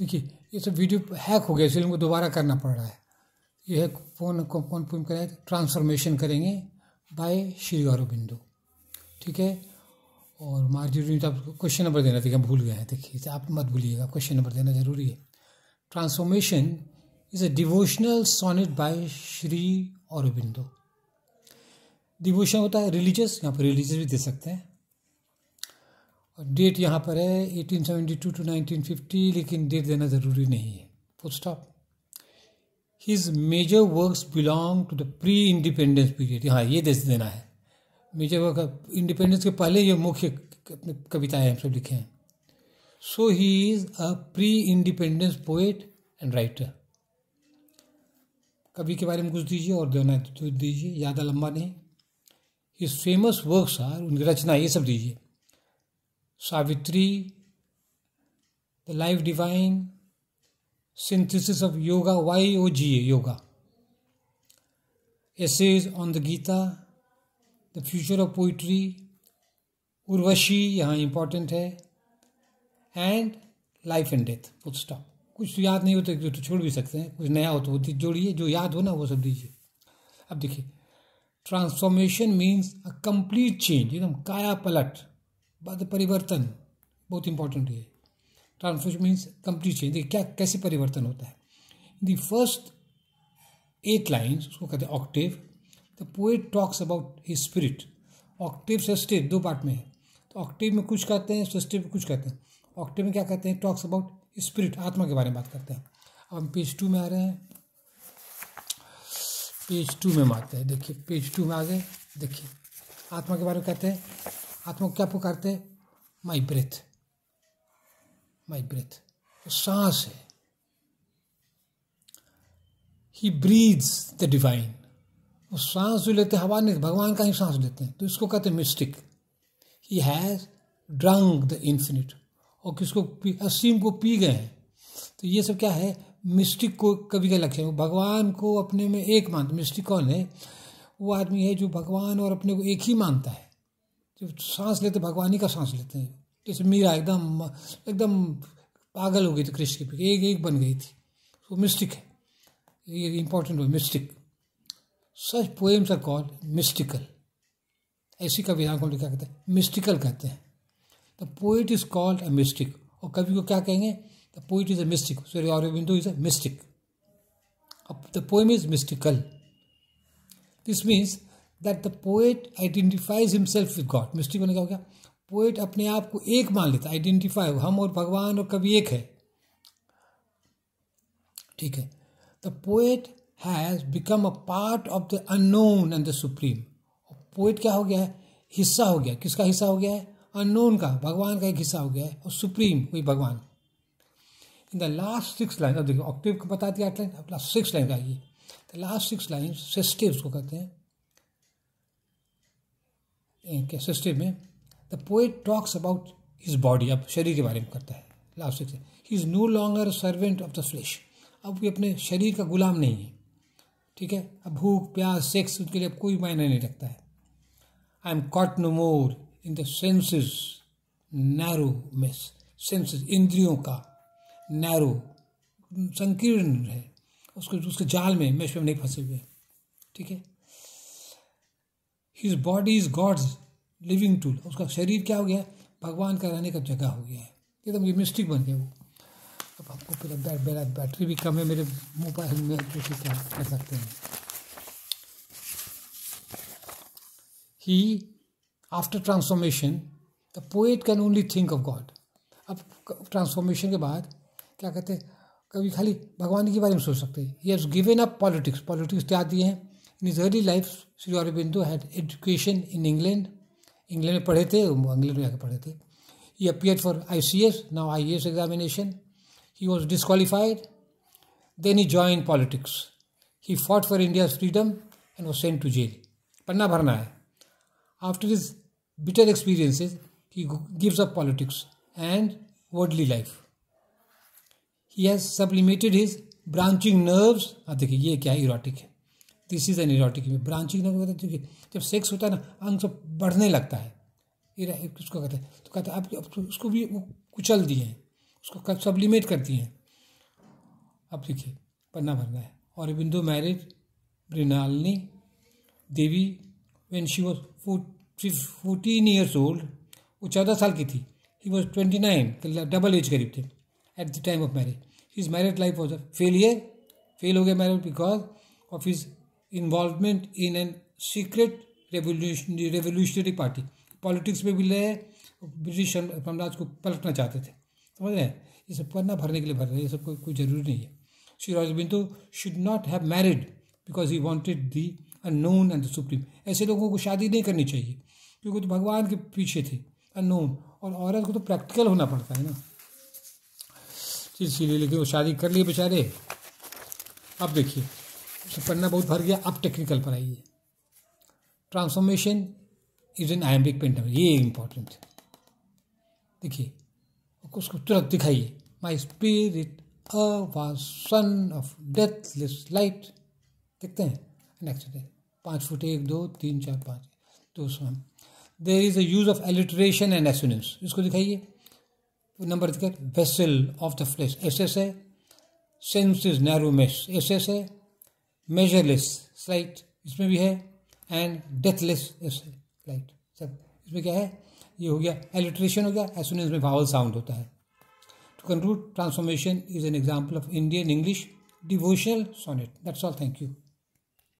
देखिए ये सब वीडियो हैक हो गया इसलिए उनको दोबारा करना पड़ रहा है ये है फोन फोन फोन करें ट्रांसफॉर्मेशन करेंगे बाय श्री अरबिंदो ठीक है और मार्जिन तो आपको क्वेश्चन नंबर देना देखिए हम भूल गए हैं देखिए आप मत भूलिएगा क्वेश्चन नंबर देना ज़रूरी है transformation is a devotional sonnet by Shri Aurobindo devotion होता है रिलीजियस यहाँ पर रिलीजियस भी दे सकते हैं और डेट यहाँ पर है 1872 टू 1950 लेकिन डेट देना ज़रूरी नहीं है full stop his major works belong to the pre independence period हाँ ये देश देना है मेजर वर्क इंडिपेंडेंस के पहले ये मुख्य अपने कविताएं हम सब लिखे हैं so he is a pre independence poet and writer कवि के बारे में कुछ दीजिए और देना तो दीजिए ज़्यादा लंबा नहीं हिज फेमस वर्क्स आर उनकी रचना ये सब दीजिए Savitri the life divine synthesis of yoga Y O G A yoga essays on the Gita the future of poetry Urvashi यहाँ इंपॉर्टेंट है and life and death full stop कुछ तो याद नहीं होते तो तो छोड़ भी सकते हैं कुछ नया हो तो वो जोड़िए जो याद हो ना वो सब दीजिए अब देखिए transformation means a complete change एकदम काया पलट बाद परिवर्तन बहुत इंपॉर्टेंट है ट्रांसफॉर्मेशन मीन्स कंप्लीट चेंज देखिए क्या कैसे परिवर्तन होता है द फर्स्ट एट लाइन्स उसको कहते हैं octave the poet talks about his spirit octave sestet दो पार्ट में है तो ऑक्टिव में कुछ कहते हैं सस्टिव में कुछ कहते हैं ऑक्टिव में क्या कहते हैं टॉक्स अबाउट स्पिरिट आत्मा के बारे में बात करते हैं अब हम पेज टू में आ रहे हैं पेज टू में आते हैं देखिए पेज टू में आ गए देखिए आत्मा के बारे में कहते हैं आत्मा क्या पुकारते हैं माई ब्रेथ माई ब्रेथ तो सांस है ही ब्रीज द डिवाइन वो सांस जो लेते हवा नहीं भगवान का ही सांस लेते हैं तो इसको कहते हैं mystic he has drunk the infinite और किसको असीम को पी गए हैं तो ये सब क्या है मिस्टिक को कभी का लक्ष्य भगवान को अपने में एक मानते मिस्टिक कौन है वो आदमी है जो भगवान और अपने को एक ही मानता है जब सांस लेते भगवानी का सांस लेते हैं जैसे मीरा एकदम एकदम पागल हो गई थी कृष्ण के पीछे एक एक बन गई थी वो मिस्टिक है ये इंपॉर्टेंट है mystic such poems are called mystical ऐसी कवि को क्या कहते हैं मिस्टिकल कहते हैं the poet is called a mystic और कवि को क्या कहेंगे the poet is a mystic sorry बिंदु is a mystic the poem is mystical this means that the poet identifies himself with God mystic होने का हो गया पोएट अपने आप को एक मान लेता आइडेंटिफाई हम और भगवान और कवि एक है ठीक है the poet has become a part of the unknown and the supreme poet क्या हो गया है हिस्सा हो गया किसका हिस्सा हो गया है अननोन का भगवान का एक हिस्सा हो गया है और सुप्रीम वही भगवान in the last six line अब देखो ऑक्टिव को बता दिया आठ लाइन अब लास्ट सिक्स लाइन का ये the last six line sestet को कहते हैं के सिस्टम में the poet talks about his body अब शरीर के बारे में करता है last six he is no longer servant of the flesh अब ये अपने शरीर का गुलाम नहीं है ठीक है अब भूख प्यास सेक्स उसके लिए अब कोई मायने नहीं रखता है I am caught no more in the senses narrow mesh senses इंद्रियों का नैरो संकीर्ण है उसके उसके जाल में मैश में नहीं फंसे हुए ठीक है his body is God's living tool उसका शरीर क्या हो गया भगवान का रहने का जगह हो गया है एकदम ये तो मिस्टेक बन गया वो अब आपको फिर बैट मेरा बैटरी भी कम है मेरे मोबाइल में जो कि क्या कर सकते हैं he after transformation the poet can only think of God अब ट्रांसफॉर्मेशन के बाद क्या कहते हैं कभी खाली भगवान के बारे में सोच सकते हैं ये गिवेन अप पॉलिटिक्स पॉलिटिक्स त्याग दिए हैं in his early life Shri Aurobindo had education in England England में पढ़े थे इंग्लैंड में आकर पढ़े थे he appear for I C S now I S examination he was disqualified then he join politics he fought for India freedom and was sent to jail पन्ना भरना है after this bitter experiences he gives up politics and worldly life he has sublimated his branching nerves देखिए ये क्या erratic है this is erotic में branching क्योंकि जब सेक्स होता है ना अंग सब बढ़ने लगता है उसको कहते हैं तो कहते हैं अब उसको भी वो कुचल दिए हैं उसको सब लिमिट कर दिए हैं अब देखिए पन्ना भरना है और बिंदु married Mrinalini Devi when she was fourteen years old वो चौदह साल की थी he was twenty nine double age करीब थे at the time of marriage his married life was failure fail हो गया marriage because of his involvement in an secret revolutionary revolutionary party politics में भी ले ब्रिटिश साम्राज्य को पलटना चाहते थे समझ रहे हैं ये सब करना भरने के लिए भर रहे हैं ये सब कोई कोई जरूरी नहीं है सिराज बिंदु should not have married because he wanted the known and the supreme ऐसे लोगों को शादी नहीं करनी चाहिए क्योंकि तो भगवान के पीछे थे अनोन और औरत को तो प्रैक्टिकल होना पड़ता है ना इसीलिए लेकिन वो शादी कर लिए बेचारे अब देखिए तो पढ़ना बहुत भर गया अब टेक्निकल पर आइए transformation is an iambic pentameter ये इंपॉर्टेंट है देखिए उसको तुरंत दिखाइए my spirit a sun of deathless light देखते हैं नेक्स्ट डे पाँच फुट एक दो तीन चार पाँच दो सौ there is the use of alliteration and assonance इसको दिखाइए नंबर दिखाए vessel of the flesh S S है sense is narrow mesh S S है मेजरलेस स्लाइट इसमें भी है एंड डेथलेस स्लाइट सब इसमें क्या है ये हो गया एलिट्रेशन हो गया एज सुन इसमें भावल साउंड होता है to conclude transformation is an example of Indian English devotional sonnet that's all thank you